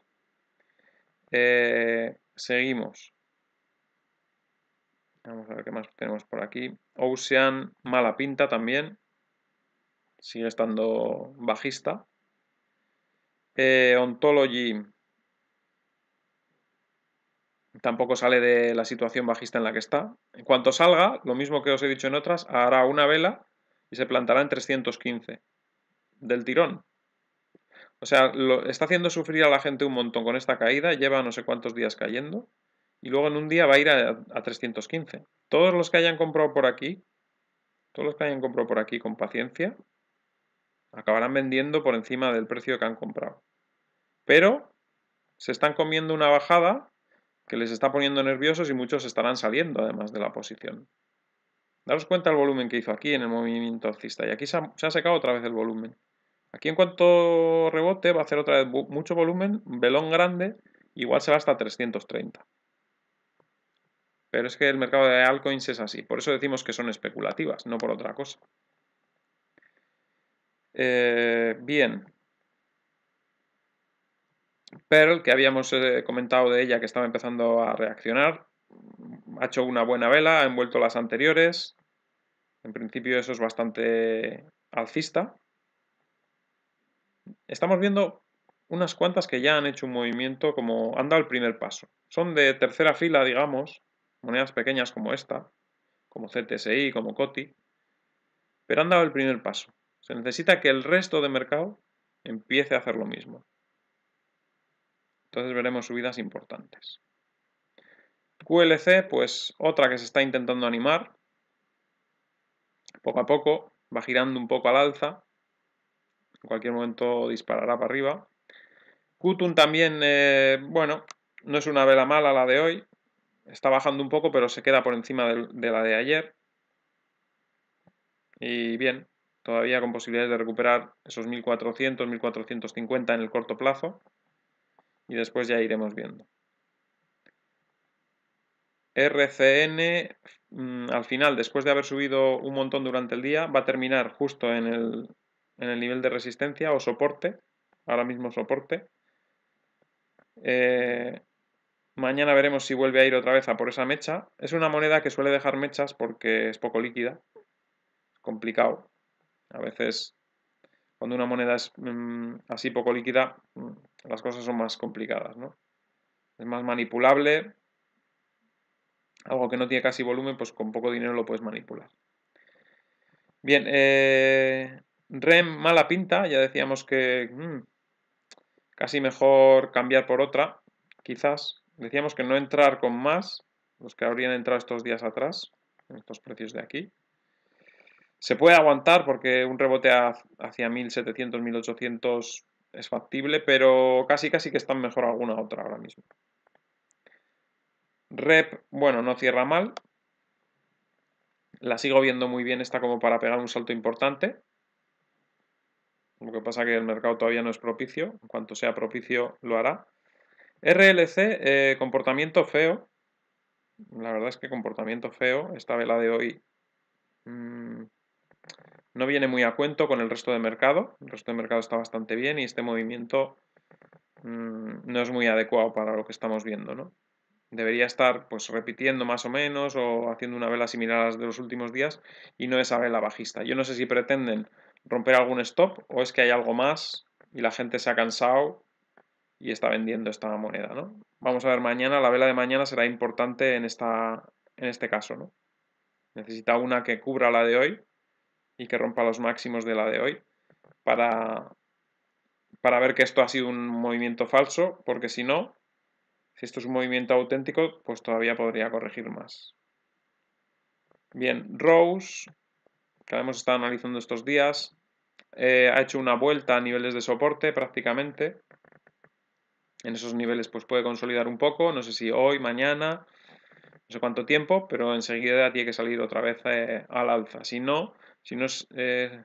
Eh, seguimos. Vamos a ver qué más tenemos por aquí. Ocean, mala pinta también. Sigue estando bajista. Eh, Ontology tampoco sale de la situación bajista en la que está. En cuanto salga, lo mismo que os he dicho en otras, hará una vela y se plantará en 315 del tirón. O sea, lo, está haciendo sufrir a la gente un montón con esta caída, lleva no sé cuántos días cayendo y luego en un día va a ir a, 315. Todos los que hayan comprado por aquí, todos los que hayan comprado por aquí con paciencia, acabarán vendiendo por encima del precio que han comprado. Pero se están comiendo una bajada que les está poniendo nerviosos y muchos estarán saliendo además de la posición. Daros cuenta el volumen que hizo aquí en el movimiento alcista y aquí se ha secado otra vez el volumen. Aquí en cuanto rebote va a hacer otra vez mucho volumen, velón grande, igual se va hasta 330. Pero es que el mercado de altcoins es así, por eso decimos que son especulativas, no por otra cosa. Eh, bien. Pearl, que habíamos eh, comentado de ella que estaba empezando a reaccionar, ha hecho una buena vela, ha envuelto las anteriores. En principio eso es bastante alcista estamos viendo unas cuantas que ya han hecho un movimiento como han dado el primer paso. Son de tercera fila, digamos, monedas pequeñas como esta, como CTSI, como COTI, pero han dado el primer paso. Se necesita que el resto de mercado empiece a hacer lo mismo. Entonces veremos subidas importantes. QLC, pues otra que se está intentando animar. Poco a poco va girando un poco al alza en cualquier momento disparará para arriba. Kutun también, eh, bueno, no es una vela mala la de hoy. Está bajando un poco, pero se queda por encima de, de la de ayer. Y bien, todavía con posibilidades de recuperar esos 1400, 1450 en el corto plazo. Y después ya iremos viendo. RCN mm, al final, después de haber subido un montón durante el día, va a terminar justo en el, en el nivel de resistencia o soporte, ahora mismo soporte. Eh, mañana veremos si vuelve a ir otra vez a por esa mecha. Es una moneda que suele dejar mechas porque es poco líquida, complicado. A veces cuando una moneda es mm, así poco líquida, mm, las cosas son más complicadas, Es más manipulable. Algo que no tiene casi volumen, pues con poco dinero lo puedes manipular. Bien, eh, Rem mala pinta, ya decíamos que mm, casi mejor cambiar por otra, quizás. Decíamos que no entrar con más, los que habrían entrado estos días atrás, en estos precios de aquí. Se puede aguantar porque un rebote hacia 1700, 1800 es factible, pero casi casi que están mejor alguna otra ahora mismo. Rep, bueno, no cierra mal. La sigo viendo muy bien, está como para pegar un salto importante. Lo que pasa es que el mercado todavía no es propicio. En cuanto sea propicio, lo hará. RLC, eh, comportamiento feo. La verdad es que comportamiento feo. Esta vela de hoy mm, no viene muy a cuento con el resto de mercado. El resto de mercado está bastante bien y este movimiento mm, no es muy adecuado para lo que estamos viendo. Debería estar pues repitiendo más o menos o haciendo una vela similar a las de los últimos días y no esa vela bajista. Yo no sé si pretenden romper algún stop o es que hay algo más y la gente se ha cansado y está vendiendo esta moneda, ¿no? Vamos a ver mañana, la vela de mañana será importante en, esta, en este caso, Necesita una que cubra la de hoy y que rompa los máximos de la de hoy para, para ver que esto ha sido un movimiento falso, porque si no, si esto es un movimiento auténtico, pues todavía podría corregir más. Bien, Rose, que hemos estado analizando estos días, eh, ha hecho una vuelta a niveles de soporte prácticamente. En esos niveles pues puede consolidar un poco, no sé si hoy, mañana, no sé cuánto tiempo, pero enseguida tiene que salir otra vez eh, al alza. Si no, si no, eh,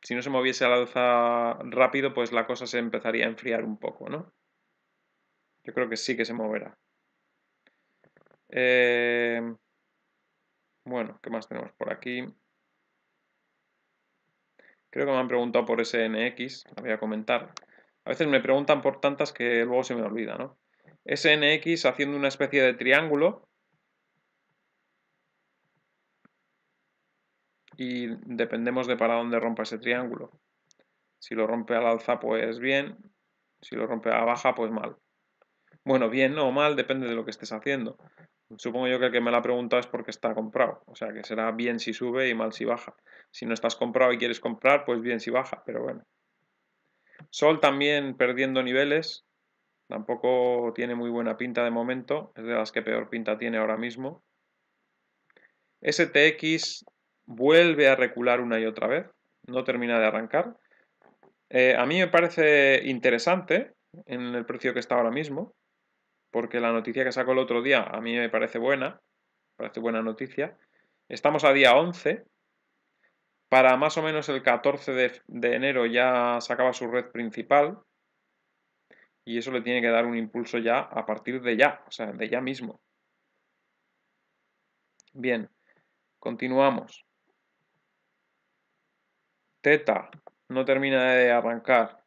si no se moviese al alza rápido, pues la cosa se empezaría a enfriar un poco, ¿no? Yo creo que sí que se moverá. bueno, ¿qué más tenemos por aquí? Creo que me han preguntado por SNX, la voy a comentar. A veces me preguntan por tantas que luego se me olvida, ¿no? SNX haciendo una especie de triángulo y dependemos de para dónde rompa ese triángulo. Si lo rompe a la alza, pues bien. Si lo rompe a la baja, pues mal. Bueno, bien o mal, depende de lo que estés haciendo. Supongo yo que el que me la ha preguntado es porque está comprado. O sea, que será bien si sube y mal si baja. Si no estás comprado y quieres comprar, pues bien si baja, pero bueno. Sol también perdiendo niveles. Tampoco tiene muy buena pinta de momento. Es de las que peor pinta tiene ahora mismo. STX vuelve a recular una y otra vez. No termina de arrancar. Eh, a mí me parece interesante en el precio que está ahora mismo porque la noticia que sacó el otro día a mí me parece buena, parece buena noticia. Estamos a día 11, para más o menos el 14 de, de enero ya sacaba su red principal y eso le tiene que dar un impulso ya a partir de ya, o sea, de ya mismo. Bien, continuamos. Teta no termina de arrancar.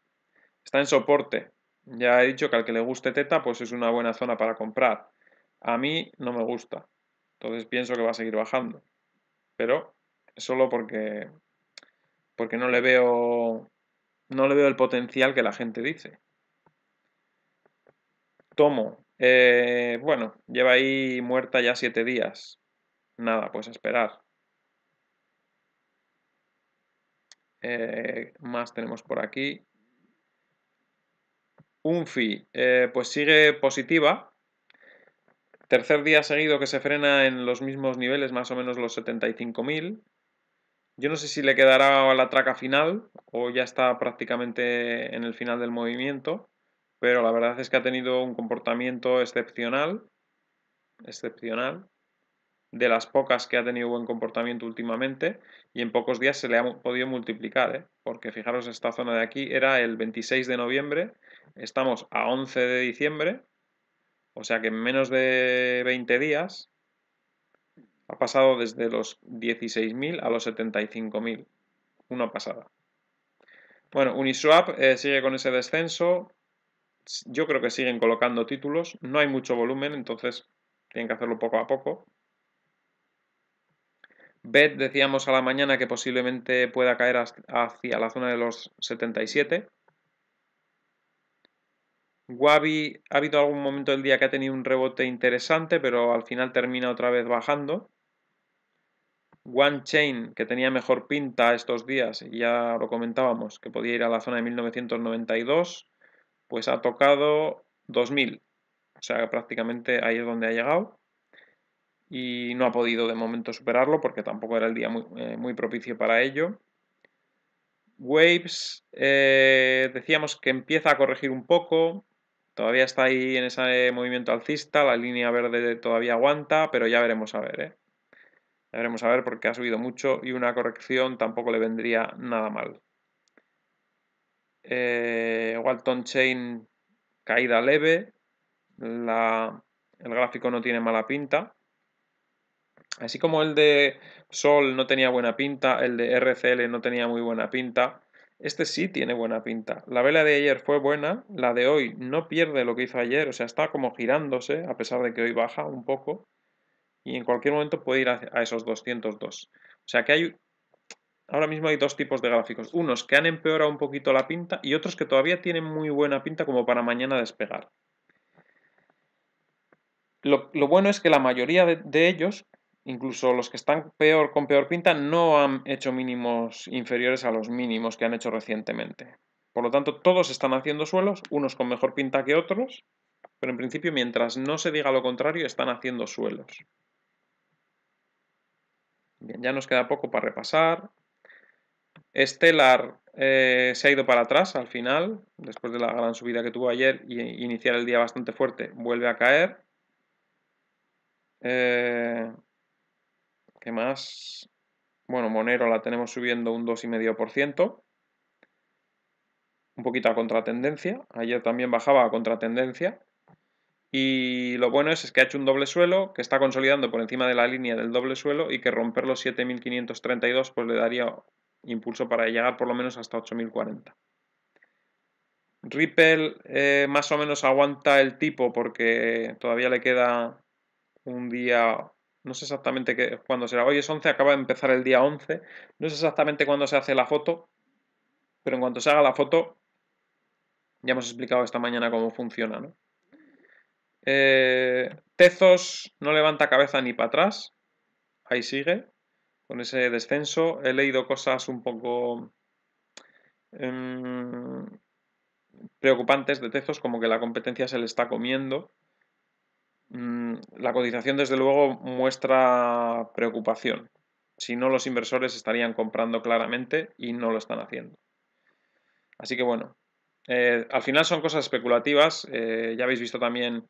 Está en soporte. Ya he dicho que al que le guste teta, pues es una buena zona para comprar. A mí no me gusta. Entonces pienso que va a seguir bajando. Pero solo porque, porque no le veo. No le veo el potencial que la gente dice. Tomo. Eh, bueno, lleva ahí muerta ya siete días. Nada, pues esperar. Eh, más tenemos por aquí. UNFI eh, pues sigue positiva. Tercer día seguido que se frena en los mismos niveles, más o menos los 75.000. Yo no sé si le quedará la traca final o ya está prácticamente en el final del movimiento, pero la verdad es que ha tenido un comportamiento excepcional, excepcional, de las pocas que ha tenido buen comportamiento últimamente y en pocos días se le ha podido multiplicar, ¿eh? porque fijaros, esta zona de aquí era el 26 de noviembre estamos a 11 de diciembre, o sea que en menos de 20 días ha pasado desde los 16.000 a los 75.000. Una pasada. Bueno, Uniswap eh, sigue con ese descenso. Yo creo que siguen colocando títulos. No hay mucho volumen, entonces tienen que hacerlo poco a poco. BET decíamos a la mañana que posiblemente pueda caer hacia la zona de los 77. Wabi ha habido algún momento del día que ha tenido un rebote interesante, pero al final termina otra vez bajando. One Chain, que tenía mejor pinta estos días, y ya lo comentábamos, que podía ir a la zona de 1992, pues ha tocado 2000. O sea, prácticamente ahí es donde ha llegado. Y no ha podido de momento superarlo porque tampoco era el día muy, eh, propicio para ello. Waves, eh, decíamos que empieza a corregir un poco, Todavía está ahí en ese movimiento alcista, la línea verde todavía aguanta, pero ya veremos a ver, ¿eh? Ya veremos a ver porque ha subido mucho y una corrección tampoco le vendría nada mal. Eh, Walton Chain caída leve, el gráfico no tiene mala pinta. Así como el de Sol no tenía buena pinta, el de RCL no tenía muy buena pinta, este sí tiene buena pinta. La vela de ayer fue buena, la de hoy no pierde lo que hizo ayer, o sea, está como girándose, a pesar de que hoy baja un poco, y en cualquier momento puede ir a, esos 202. O sea que hay, ahora mismo hay dos tipos de gráficos, unos que han empeorado un poquito la pinta y otros que todavía tienen muy buena pinta como para mañana despegar. Lo, bueno es que la mayoría de ellos incluso los que están peor con peor pinta no han hecho mínimos inferiores a los mínimos que han hecho recientemente. Por lo tanto, todos están haciendo suelos, unos con mejor pinta que otros, pero en principio mientras no se diga lo contrario, están haciendo suelos. Bien, ya nos queda poco para repasar. Stellar eh, se ha ido para atrás al final, después de la gran subida que tuvo ayer y iniciar el día bastante fuerte, vuelve a caer. Eh, más... bueno, Monero la tenemos subiendo un 2,5%, un poquito a contratendencia, ayer también bajaba a contratendencia, y lo bueno es, que ha hecho un doble suelo, que está consolidando por encima de la línea del doble suelo y que romper los 7.532 pues le daría impulso para llegar por lo menos hasta 8.040. Ripple eh, más o menos aguanta el tipo porque todavía le queda un día no sé exactamente qué, cuándo será. Hoy es 11, acaba de empezar el día 11. No sé exactamente cuándo se hace la foto, pero en cuanto se haga la foto, ya hemos explicado esta mañana cómo funciona. Eh, Tezos no levanta cabeza ni para atrás. Ahí sigue, con ese descenso. He leído cosas un poco em, preocupantes de Tezos, como que la competencia se le está comiendo. Mm, la cotización desde luego muestra preocupación. Si no, los inversores estarían comprando claramente y no lo están haciendo. Así que bueno, eh, al final son cosas especulativas. Eh, ya habéis visto también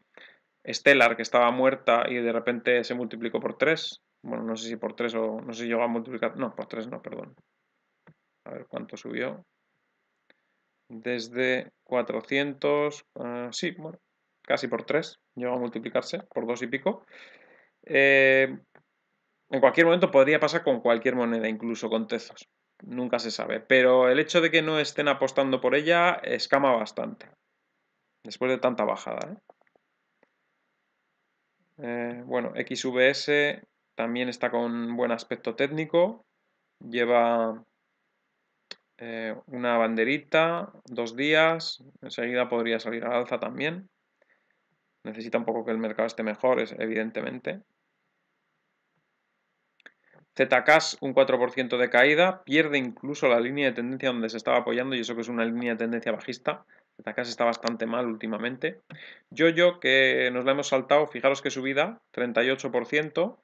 Stellar, que estaba muerta y de repente se multiplicó por 3. Bueno, no sé si por tres o no sé si llegó a multiplicar. No, por tres no, perdón. A ver cuánto subió. Desde 400. Eh, sí, bueno, casi por 3 llegó a multiplicarse por dos y pico. Eh, en cualquier momento podría pasar con cualquier moneda, incluso con tezos. Nunca se sabe. Pero el hecho de que no estén apostando por ella escama bastante. Después de tanta bajada. ¿eh? Eh, bueno, XVS también está con buen aspecto técnico. Lleva una banderita, dos días. Enseguida podría salir al alza también. Necesita un poco que el mercado esté mejor, evidentemente. Zcash un 4% de caída, pierde incluso la línea de tendencia donde se estaba apoyando y eso que es una línea de tendencia bajista. Zcash está bastante mal últimamente. yo yo que nos la hemos saltado, fijaros que subida, 38%.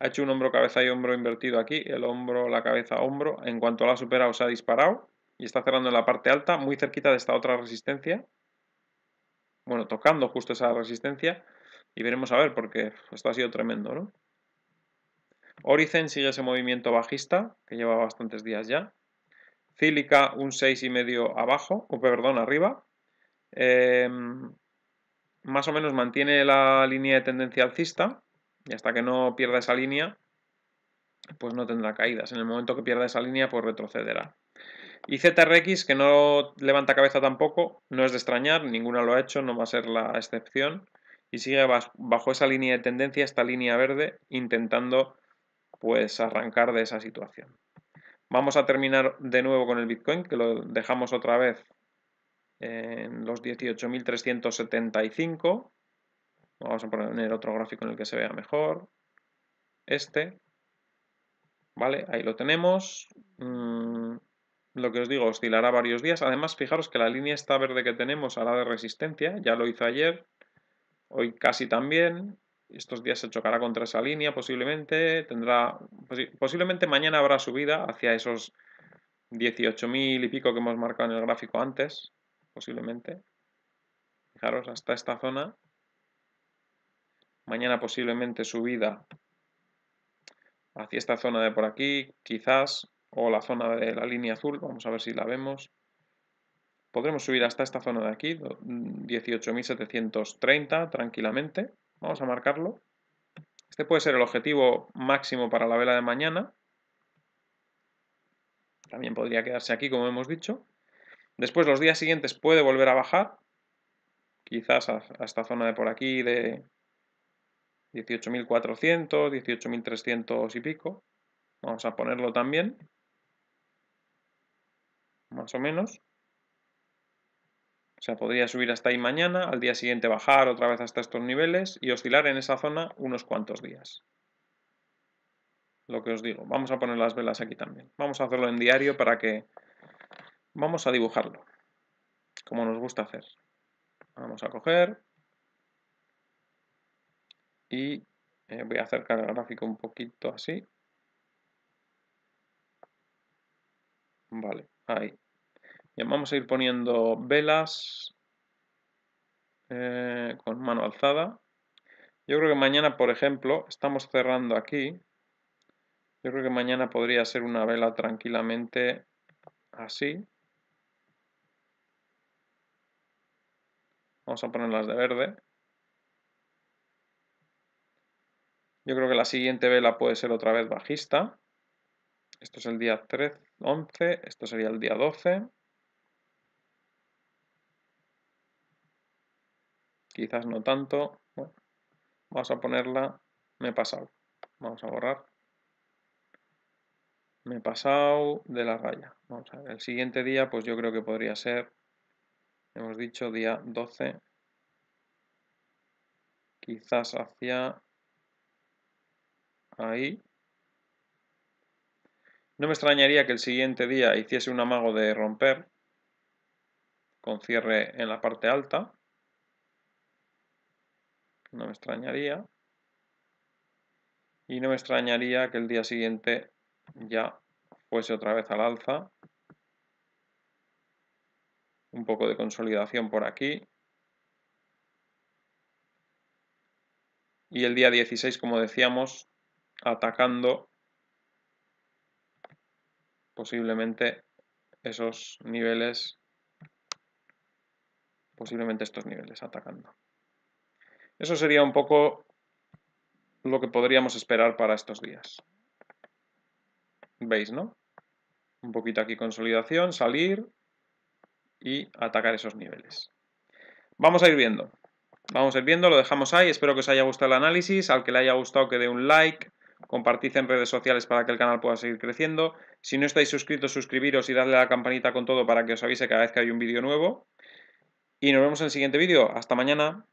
Ha hecho un hombro, cabeza y hombro invertido aquí, el hombro, la cabeza, hombro. En cuanto la supera, se ha disparado y está cerrando en la parte alta, muy cerquita de esta otra resistencia, bueno, tocando justo esa resistencia y veremos a ver porque esto ha sido tremendo, ¿no? Oricen sigue ese movimiento bajista que lleva bastantes días ya. Cílica un 6,5 abajo, o perdón, arriba. Em, más o menos mantiene la línea de tendencia alcista y hasta que no pierda esa línea, pues no tendrá caídas. En el momento que pierda esa línea, pues retrocederá. Y ZRX, que no levanta cabeza tampoco, no es de extrañar, ninguna lo ha hecho, no va a ser la excepción. Y sigue bajo esa línea de tendencia, esta línea verde, intentando pues arrancar de esa situación. Vamos a terminar de nuevo con el Bitcoin, que lo dejamos otra vez en los 18.375. Vamos a poner otro gráfico en el que se vea mejor. Este. Vale, ahí lo tenemos. Mm, lo que os digo, oscilará varios días. Además, fijaros que la línea esta verde que tenemos a la de resistencia, ya lo hizo ayer, hoy casi también, estos días se chocará contra esa línea posiblemente, tendrá posiblemente mañana habrá subida hacia esos 18.000 y pico que hemos marcado en el gráfico antes, posiblemente. Fijaros, hasta esta zona. Mañana posiblemente subida hacia esta zona de por aquí, quizás, o la zona de la línea azul, vamos a ver si la vemos. Podremos subir hasta esta zona de aquí, 18.730 mm, tranquilamente. Vamos a marcarlo. Este puede ser el objetivo máximo para la vela de mañana. También podría quedarse aquí, como hemos dicho. Después, los días siguientes puede volver a bajar, quizás a, esta zona de por aquí de 18.400, 18.300 y pico. Vamos a ponerlo también más o menos. O sea, podría subir hasta ahí mañana, al día siguiente bajar otra vez hasta estos niveles y oscilar en esa zona unos cuantos días. Lo que os digo, vamos a poner las velas aquí también. Vamos a hacerlo en diario para que... Vamos a dibujarlo, como nos gusta hacer. Vamos a coger... Y eh, voy a acercar el gráfico un poquito así. Vale, ahí. Bien, vamos a ir poniendo velas eh, con mano alzada. Yo creo que mañana, por ejemplo, estamos cerrando aquí. Yo creo que mañana podría ser una vela tranquilamente así. Vamos a ponerlas de verde. Yo creo que la siguiente vela puede ser otra vez bajista. Esto es el día 13, 11, esto sería el día 12. quizás no tanto. Bueno, vamos a ponerla, me he pasado. Vamos a borrar. Me he pasado de la raya. Vamos a ver, el siguiente día pues yo creo que podría ser, hemos dicho, día 12. Quizás hacia ahí. No me extrañaría que el siguiente día hiciese un amago de romper con cierre en la parte alta no me extrañaría. Y no me extrañaría que el día siguiente ya fuese otra vez al alza. Un poco de consolidación por aquí. Y el día 16, como decíamos, atacando posiblemente esos niveles, posiblemente estos niveles atacando. Eso sería un poco lo que podríamos esperar para estos días. ¿Veis, no? Un poquito aquí consolidación, salir y atacar esos niveles. Vamos a ir viendo. Vamos a ir viendo, lo dejamos ahí. Espero que os haya gustado el análisis. Al que le haya gustado que dé un like. Compartid en redes sociales para que el canal pueda seguir creciendo. Si no estáis suscritos, suscribiros y darle a la campanita con todo para que os avise cada vez que hay un vídeo nuevo. Y nos vemos en el siguiente vídeo. Hasta mañana.